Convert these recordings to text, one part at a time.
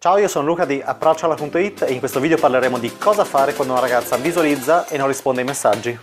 Ciao, io sono Luca di Approcciala.it e in questo video parleremo di cosa fare quando una ragazza visualizza e non risponde ai messaggi.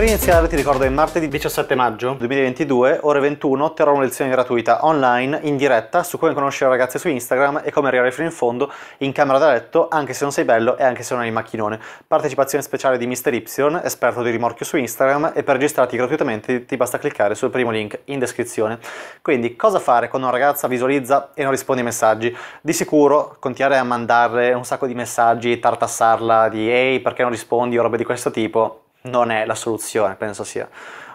Per iniziare ti ricordo che martedì 17 maggio 2022, ore 21, terrò una lezione gratuita online, in diretta, su come conoscere ragazze su Instagram e come arrivare fino in fondo in camera da letto, anche se non sei bello e anche se non hai il macchinone. Partecipazione speciale di Mr. Y, esperto di rimorchio su Instagram e per registrarti gratuitamente ti basta cliccare sul primo link in descrizione. Quindi cosa fare quando una ragazza visualizza e non risponde ai messaggi? Di sicuro continuare a mandarle un sacco di messaggi, tartassarla di ehi perché non rispondi o roba di questo tipo non è la soluzione, penso sia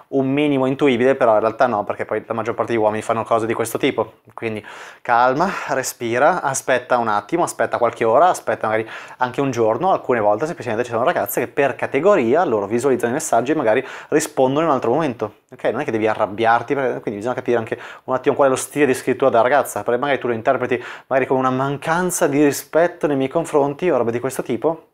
un minimo intuibile, però in realtà no, perché poi la maggior parte di uomini fanno cose di questo tipo. Quindi calma, respira, aspetta un attimo, aspetta qualche ora, aspetta magari anche un giorno, alcune volte semplicemente ci sono ragazze che per categoria loro visualizzano i messaggi e magari rispondono in un altro momento. Ok, non è che devi arrabbiarti, quindi bisogna capire anche un attimo qual è lo stile di scrittura della ragazza, perché magari tu lo interpreti magari come una mancanza di rispetto nei miei confronti o roba di questo tipo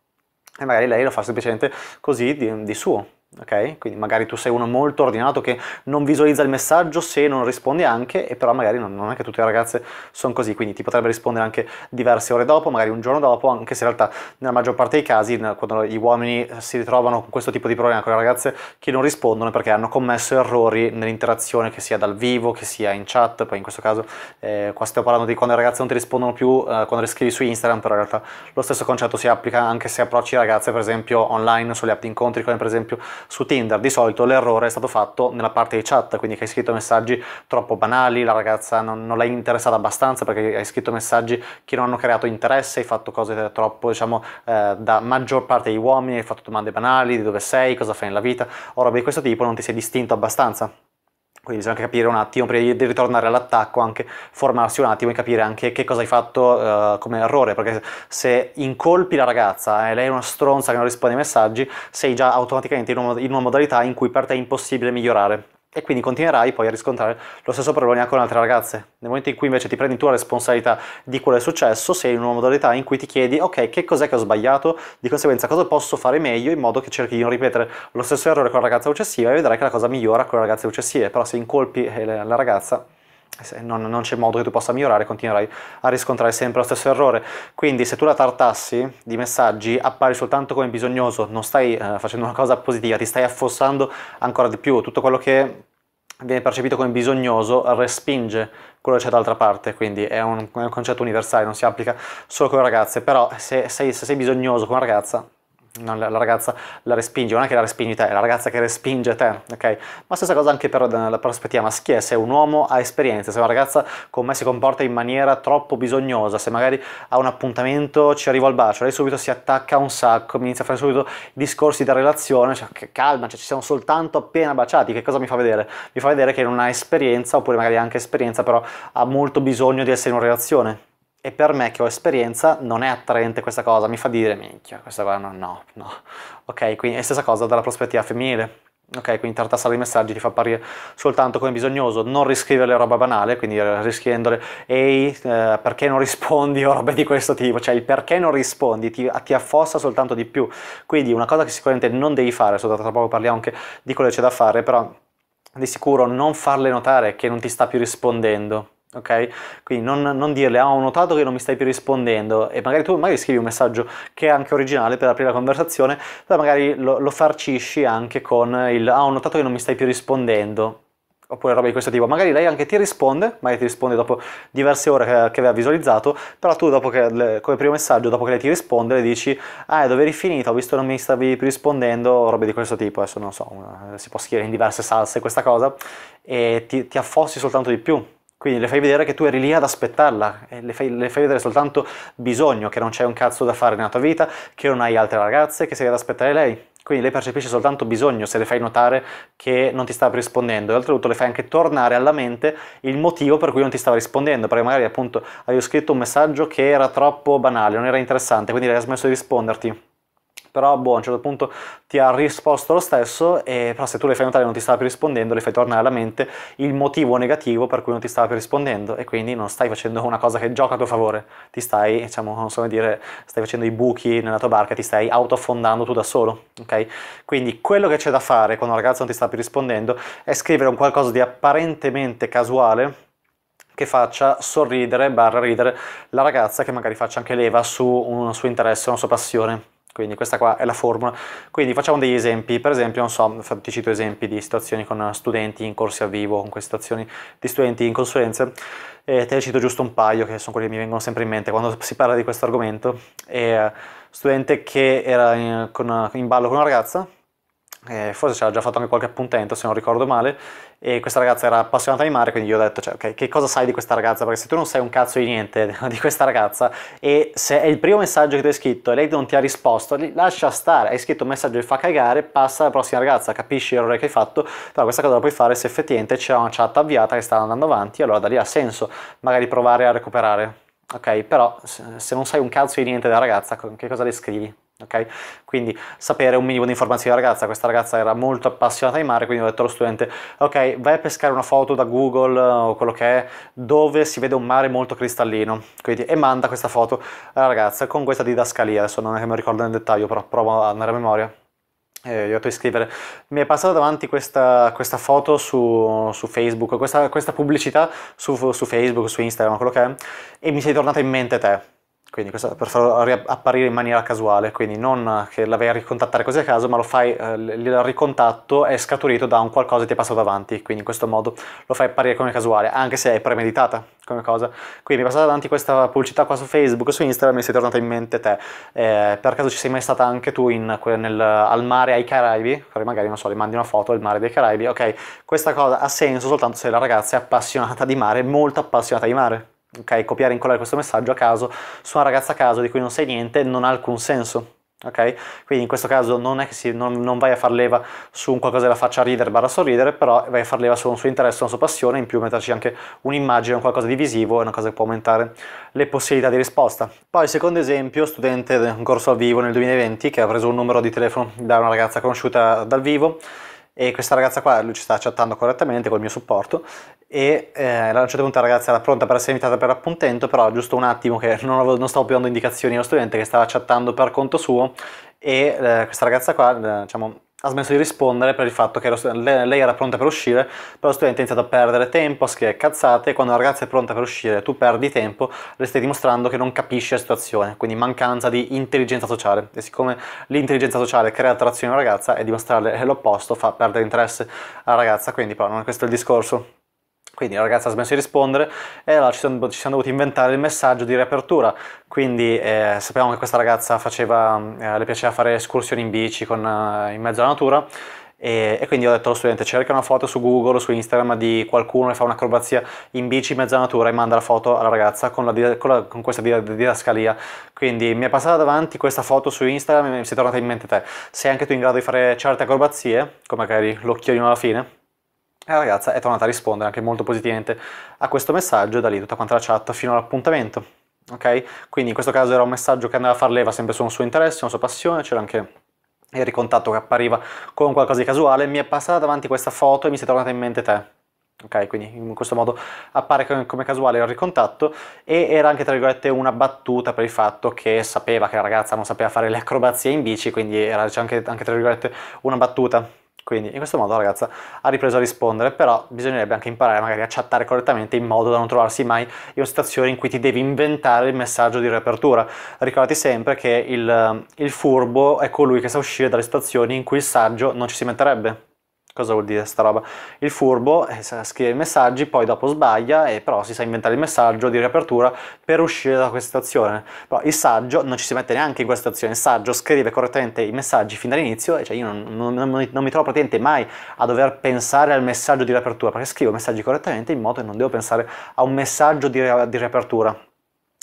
e magari lei lo fa semplicemente così di, di suo ok? Quindi magari tu sei uno molto ordinato che non visualizza il messaggio se non risponde anche, e però magari non, non è che tutte le ragazze sono così, quindi ti potrebbe rispondere anche diverse ore dopo, magari un giorno dopo, anche se in realtà nella maggior parte dei casi, quando gli uomini si ritrovano con questo tipo di problema con le ragazze che non rispondono perché hanno commesso errori nell'interazione, che sia dal vivo, che sia in chat, poi in questo caso eh, qua stiamo parlando di quando le ragazze non ti rispondono più, eh, quando le scrivi su Instagram, però in realtà lo stesso concetto si applica anche se approcci ragazze per esempio online, sulle app di incontri, come per esempio su Tinder di solito l'errore è stato fatto nella parte di chat, quindi che hai scritto messaggi troppo banali, la ragazza non, non l'hai interessata abbastanza perché hai scritto messaggi che non hanno creato interesse, hai fatto cose troppo, diciamo, eh, da maggior parte degli uomini, hai fatto domande banali di dove sei, cosa fai nella vita, o roba di questo tipo, non ti sei distinto abbastanza. Quindi bisogna anche capire un attimo, prima di ritornare all'attacco, anche formarsi un attimo e capire anche che cosa hai fatto uh, come errore, perché se incolpi la ragazza e eh, lei è una stronza che non risponde ai messaggi, sei già automaticamente in una, in una modalità in cui per te è impossibile migliorare e quindi continuerai poi a riscontrare lo stesso problema con altre ragazze. Nel momento in cui invece ti prendi tu la responsabilità di quello che è successo, sei in una modalità in cui ti chiedi ok, che cos'è che ho sbagliato, di conseguenza cosa posso fare meglio in modo che cerchi di non ripetere lo stesso errore con la ragazza successiva e vedrai che la cosa migliora con le ragazze successive, però se incolpi eh, la ragazza se non, non, c'è modo che tu possa migliorare, continuerai a riscontrare sempre lo stesso errore. Quindi se tu la tartassi di messaggi, appari soltanto come bisognoso, non stai eh, facendo una cosa positiva, ti stai affossando ancora di più. Tutto quello che viene percepito come bisognoso respinge quello che c'è d'altra parte, quindi è un, è un concetto universale, non si applica solo con le ragazze, però se sei, se sei bisognoso con una ragazza non la, ragazza la respinge, non è che la respingi te, è la ragazza che respinge te, ok? Ma stessa cosa anche per eh, la prospettiva maschile, se un uomo ha esperienza, se una ragazza con me si comporta in maniera troppo bisognosa, se magari ha un appuntamento, ci arrivo al bacio, lei subito si attacca un sacco, mi inizia a fare subito discorsi da relazione, cioè che calma, cioè, ci siamo soltanto appena baciati, che cosa mi fa vedere? Mi fa vedere che non ha esperienza, oppure magari anche esperienza, però ha molto bisogno di essere in una relazione e per me che ho esperienza non è attraente questa cosa, mi fa dire minchia, questa qua no, no, no. Ok, quindi è stessa cosa dalla prospettiva femminile. Ok, quindi tartassare i messaggi ti fa apparire soltanto come bisognoso, non riscrivere roba banale, quindi eh, riscrivendole ehi, eh, perché non rispondi o roba di questo tipo, cioè il perché non rispondi ti, ti, affossa soltanto di più. Quindi una cosa che sicuramente non devi fare, soltanto tra poco parliamo anche di quello che c'è da fare, però di sicuro non farle notare che non ti sta più rispondendo ok? Quindi non, non dirle, ah, ho notato che non mi stai più rispondendo, e magari tu magari scrivi un messaggio che è anche originale per aprire la conversazione, però magari lo, lo farcisci anche con il, ah, ho notato che non mi stai più rispondendo, oppure roba di questo tipo. Magari lei anche ti risponde, magari ti risponde dopo diverse ore che, che aveva visualizzato, però tu dopo che, come primo messaggio, dopo che lei ti risponde, le dici ah, dove eri finito, ho visto che non mi stavi più rispondendo, roba di questo tipo, adesso non so, si può scrivere in diverse salse questa cosa, e ti, ti affossi soltanto di più, quindi le fai vedere che tu eri lì ad aspettarla, le fai, le fai, vedere soltanto bisogno, che non c'è un cazzo da fare nella tua vita, che non hai altre ragazze, che sei ad aspettare lei. Quindi lei percepisce soltanto bisogno se le fai notare che non ti stava rispondendo e oltretutto le fai anche tornare alla mente il motivo per cui non ti stava rispondendo, perché magari appunto avevi scritto un messaggio che era troppo banale, non era interessante, quindi lei ha smesso di risponderti però boh, a un certo punto ti ha risposto lo stesso, e, però se tu le fai notare che non ti stava più rispondendo, le fai tornare alla mente il motivo negativo per cui non ti stava più rispondendo e quindi non stai facendo una cosa che gioca a tuo favore, ti stai, diciamo, non so dire, stai facendo i buchi nella tua barca, ti stai autoaffondando tu da solo, ok? Quindi quello che c'è da fare quando un ragazza non ti sta più rispondendo è scrivere un qualcosa di apparentemente casuale che faccia sorridere, barra ridere la ragazza che magari faccia anche leva su un suo interesse, una sua passione. Quindi questa qua è la formula. Quindi facciamo degli esempi, per esempio, non so, ti cito esempi di situazioni con studenti in corsi a vivo, con queste situazioni di studenti in consulenze, e te ne cito giusto un paio che sono quelli che mi vengono sempre in mente quando si parla di questo argomento. E, eh, studente che era in, con, in ballo con una ragazza, eh, forse ci aveva già fatto anche qualche appuntamento se non ricordo male e questa ragazza era appassionata di mare quindi io ho detto cioè, okay, che cosa sai di questa ragazza perché se tu non sai un cazzo di niente di questa ragazza e se è il primo messaggio che ti hai scritto e lei non ti ha risposto lascia stare hai scritto un messaggio che fa cagare passa alla prossima ragazza capisci l'errore che hai fatto però questa cosa la puoi fare se effettivamente c'era una chat avviata che stava andando avanti allora da lì ha senso magari provare a recuperare ok però se non sai un cazzo di niente della ragazza che cosa le scrivi Okay? Quindi sapere un minimo di informazioni della ragazza, questa ragazza era molto appassionata di mare, quindi ho detto allo studente, ok, vai a pescare una foto da Google eh, o quello che è, dove si vede un mare molto cristallino, quindi, e manda questa foto alla ragazza con questa didascalia, adesso non è che mi ricordo nel dettaglio, però provo a andare a memoria. Eh, gli ho detto di scrivere, mi è passata davanti questa, questa foto su, su Facebook, questa, questa pubblicità su, su Facebook, su Instagram, quello che è, e mi sei tornata in mente te quindi questo per farlo riapparire in maniera casuale, quindi non che la vai a ricontattare così a caso, ma lo fai, eh, il ricontatto è scaturito da un qualcosa che ti è passato davanti, quindi in questo modo lo fai apparire come casuale, anche se è premeditata come cosa. Quindi mi è passata davanti questa pubblicità qua su Facebook, su Instagram, mi sei tornata in mente te. Eh, per caso ci sei mai stata anche tu in, nel, al mare ai Caraibi? Magari, non so, le mandi una foto del mare dei Caraibi, ok, questa cosa ha senso soltanto se la ragazza è appassionata di mare, molto appassionata di mare ok? Copiare e incollare questo messaggio a caso su una ragazza a caso di cui non sai niente non ha alcun senso. Okay? Quindi in questo caso non è che si, non, non, vai a far leva su un qualcosa che la faccia ridere barra sorridere, però vai a far leva su un suo interesse, una sua passione, in più metterci anche un'immagine, un qualcosa di visivo, è una cosa che può aumentare le possibilità di risposta. Poi secondo esempio, studente di un corso al vivo nel 2020 che ha preso un numero di telefono da una ragazza conosciuta dal vivo, e questa ragazza qua lui ci sta chattando correttamente col mio supporto e eh, a un certo punto la ragazza era pronta per essere invitata per appuntamento però giusto un attimo che non, avevo, non stavo più dando indicazioni allo studente che stava chattando per conto suo e eh, questa ragazza qua eh, diciamo ha smesso di rispondere per il fatto che lei era pronta per uscire, però lo studente ha iniziato a perdere tempo, a scrivere cazzate, e quando la ragazza è pronta per uscire tu perdi tempo, le stai dimostrando che non capisci la situazione, quindi mancanza di intelligenza sociale. E siccome l'intelligenza sociale crea attrazione alla ragazza e dimostrarle l'opposto fa perdere interesse alla ragazza, quindi però non è questo il discorso. Quindi la ragazza ha smesso di rispondere e allora ci siamo, ci siamo dovuti inventare il messaggio di riapertura. Quindi eh, sapevamo che questa ragazza faceva, eh, le piaceva fare escursioni in bici con, eh, in mezzo alla natura e, e, quindi ho detto allo studente cerca una foto su Google o su Instagram di qualcuno che fa un'acrobazia in bici in mezzo alla natura e manda la foto alla ragazza con, la, con, la, con questa didascalia. Quindi mi è passata davanti questa foto su Instagram e mi è tornata in mente te. Sei anche tu in grado di fare certe acrobazie, come magari l'occhiolino alla fine, e eh, la ragazza è tornata a rispondere anche molto positivamente a questo messaggio da lì tutta quanta la chat fino all'appuntamento. Okay? Quindi in questo caso era un messaggio che andava a far leva sempre su un suo interesse, una sua passione, c'era anche il ricontatto che appariva con qualcosa di casuale, mi è passata davanti questa foto e mi si è tornata in mente te. Ok, quindi in questo modo appare come casuale il ricontatto e era anche tra virgolette una battuta per il fatto che sapeva che la ragazza non sapeva fare le acrobazie in bici, quindi era anche, anche tra virgolette una battuta quindi in questo modo la ragazza ha ripreso a rispondere, però bisognerebbe anche imparare magari a chattare correttamente in modo da non trovarsi mai in una situazione in cui ti devi inventare il messaggio di riapertura. Ricordati sempre che il, il furbo è colui che sa uscire dalle situazioni in cui il saggio non ci si metterebbe. Cosa vuol dire sta roba? Il furbo eh, scrive i messaggi, poi dopo sbaglia, e però si sa inventare il messaggio di riapertura per uscire da questa situazione. Però il saggio non ci si mette neanche in questa situazione. il saggio scrive correttamente i messaggi fin dall'inizio, cioè io non, non, non, non mi trovo praticamente mai a dover pensare al messaggio di riapertura, perché scrivo messaggi correttamente in modo che non devo pensare a un messaggio di, ri- di riapertura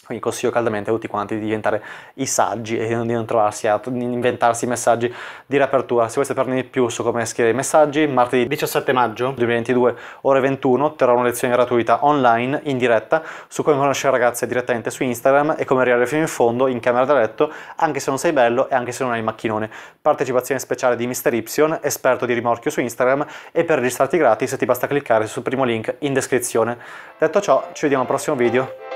quindi consiglio caldamente a tutti quanti di diventare i saggi e di non trovarsi a inventarsi messaggi di riapertura. Se volete saperne di più su come scrivere i messaggi, martedì 17 maggio 2022 ore 21 terrò una lezione gratuita online in diretta su come conoscere ragazze direttamente su Instagram e come arrivare fino in fondo in camera da letto anche se non sei bello e anche se non hai il macchinone. Partecipazione speciale di Mr. Y, esperto di rimorchio su Instagram e per registrarti gratis ti basta cliccare sul primo link in descrizione. Detto ciò, ci vediamo al prossimo video.